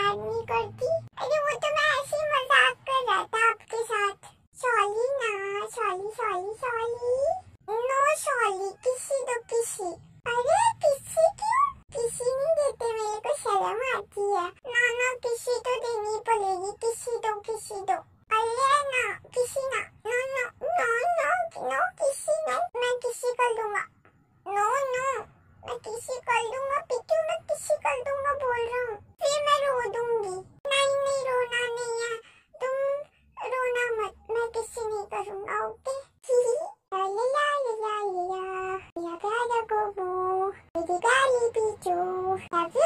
प्यार नहीं करती अरे वो तो मैं ऐसे ही मजाक कर रहा था आपके साथ सॉरी ना sorry sorry sorry no sorry किसी तो किसी अरे किसी क्यों किसी नहीं देते मेरे को शर्म आती है 你都熊猫的，嘻嘻，呀呀呀呀呀呀，呀呀呀，哥哥，你的咖喱啤酒，小子。